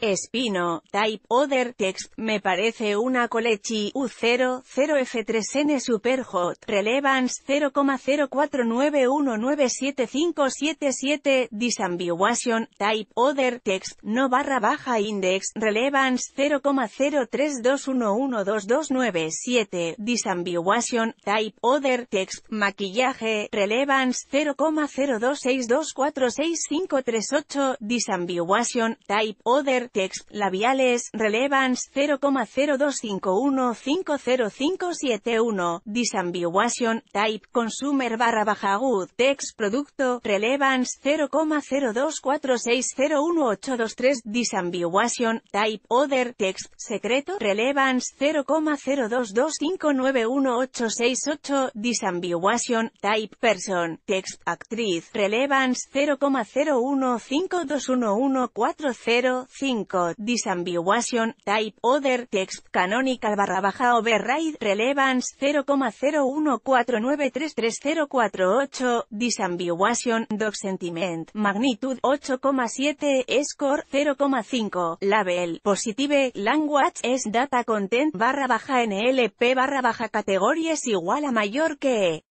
Espino, Type Other Text, me parece una Colechi U00F3N super hot. Relevance 0,049197577 Disambiguation, Type Other Text, no barra baja Index, Relevance 0,032112297 Disambiguation, Type Other Text, Maquillaje, Relevance 0,026246538 Disambiguation, Type Other Text labiales, relevance 0,025150571, disambiguation, type, consumer barra baja text producto, relevance 0,024601823, disambiguation, type, other, text, secreto, relevance 0,022591868, disambiguation, type, person, text, actriz, relevance 0,015211405 5. Disambiguation, type, other, text, canonical barra baja override, relevance 0,014933048, disambiguation, doc sentiment, magnitude 8,7, score 0,5, label, positive, language es data content barra baja nlp barra baja categories igual a mayor que